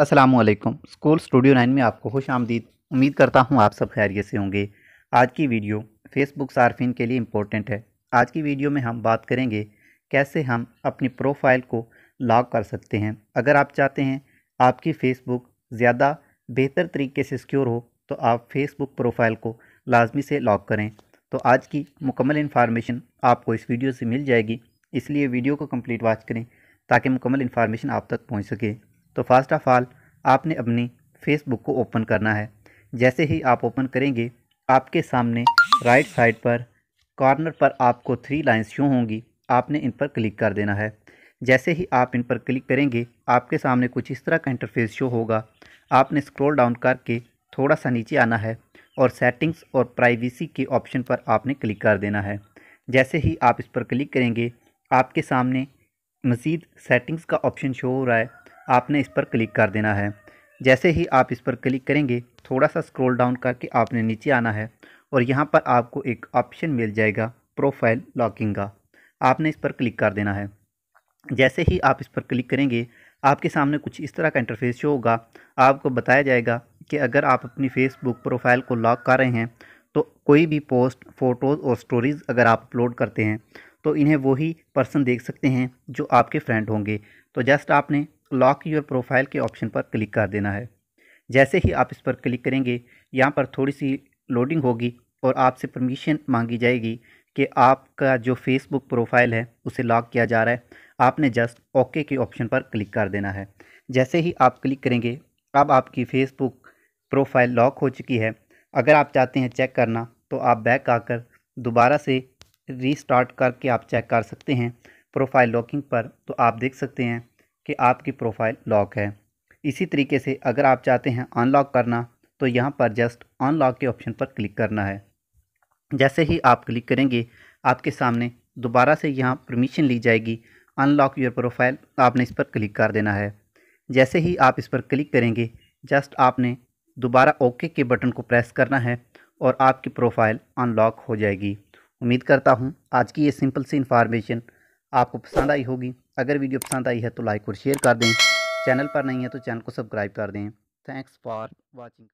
अस्सलाम वालेकुम school studio nine में आपको खुश आमदीद उम्मीद करता हूँ आप सब खैरियत से होंगे आज की वीडियो फेसबुक सार्फिन के लिए इम्पोर्टेंट है आज की वीडियो में हम बात करेंगे कैसे हम अपनी प्रोफाइल को लॉक कर सकते हैं अगर आप चाहते हैं आपकी फ़ेसबुक ज़्यादा बेहतर तरीके से सिक्योर हो तो आप फेसबुक प्रोफाइल को लाजमी से लॉक करें तो आज की मुकम्मल इन्फॉर्मेशन आपको इस वीडियो से मिल जाएगी इसलिए वीडियो को कम्प्लीट वॉच करें ताकि मुकम्मल इन्फॉर्मेशन आप तक पहुँच सके तो फर्स्ट ऑफ ऑल आपने अपनी फेसबुक को ओपन करना है जैसे ही आप ओपन करेंगे आपके सामने राइट साइड पर कॉर्नर पर आपको थ्री लाइन्स शो होंगी आपने इन पर क्लिक कर देना है जैसे ही आप इन पर क्लिक करेंगे आपके सामने कुछ इस तरह का इंटरफेस शो होगा आपने स्क्रॉल डाउन करके थोड़ा सा नीचे आना है और सेटिंग्स और प्राइवेसी के ऑप्शन पर आपने क्लिक कर देना है जैसे ही आप इस पर क्लिक करेंगे आपके सामने मज़ीद सेटिंग्स का ऑप्शन शो हो रहा है आपने इस पर क्लिक कर देना है जैसे ही आप इस पर क्लिक करेंगे थोड़ा सा स्क्रॉल डाउन करके आपने नीचे आना है और यहाँ पर आपको एक ऑप्शन मिल जाएगा प्रोफाइल लॉकिंग का आपने इस पर क्लिक कर देना है जैसे ही आप इस पर क्लिक करेंगे आपके सामने कुछ इस तरह का इंटरफेस शो होगा आपको बताया जाएगा कि अगर आप अपनी फ़ेसबुक प्रोफाइल को लॉक कर रहे हैं तो कोई भी पोस्ट फ़ोटोज़ और स्टोरीज़ अगर आप अपलोड करते हैं तो इन्हें वही पर्सन देख सकते हैं जो आपके फ्रेंड होंगे तो जस्ट आपने लॉक योर प्रोफाइल के ऑप्शन पर क्लिक कर देना है जैसे ही आप इस पर क्लिक करेंगे यहाँ पर थोड़ी सी लोडिंग होगी और आपसे परमिशन मांगी जाएगी कि आपका जो फेसबुक प्रोफाइल है उसे लॉक किया जा रहा है आपने जस्ट ओके के ऑप्शन पर क्लिक कर देना है जैसे ही आप क्लिक करेंगे अब आपकी फ़ेसबुक प्रोफाइल लॉक हो चुकी है अगर आप चाहते हैं चेक करना तो आप बैक आकर दोबारा से रीस्टार्ट करके आप चेक कर सकते हैं प्रोफाइल लॉकिंग पर तो आप देख सकते हैं कि आपकी प्रोफाइल लॉक है इसी तरीके से अगर आप चाहते हैं अनलॉक करना तो यहाँ पर जस्ट अनलॉक के ऑप्शन पर क्लिक करना है जैसे ही आप क्लिक करेंगे आपके सामने दोबारा से यहाँ परमिशन ली जाएगी अनलॉक योर प्रोफाइल आपने इस पर क्लिक कर देना है जैसे ही आप इस पर क्लिक करेंगे जस्ट आपने दोबारा ओके के बटन को प्रेस करना है और आपकी प्रोफाइल अनलॉक हो जाएगी उम्मीद करता हूँ आज की ये सिंपल सी इन्फॉर्मेशन आपको पसंद आई होगी अगर वीडियो पसंद आई है तो लाइक और शेयर कर दें चैनल पर नहीं है तो चैनल को सब्सक्राइब कर दें थैंक्स फॉर वॉचिंग